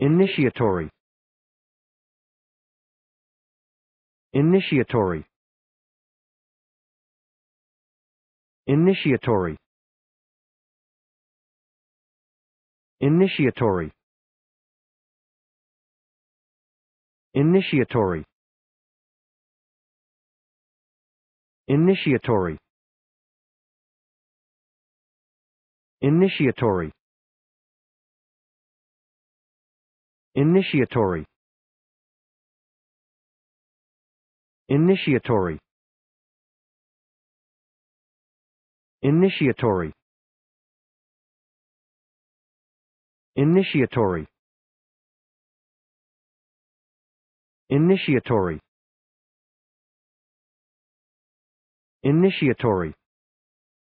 Initiatory Initiatory Initiatory Initiatory Initiatory Initiatory Initiatory Initiatory Initiatory Initiatory Initiatory Initiatory Initiatory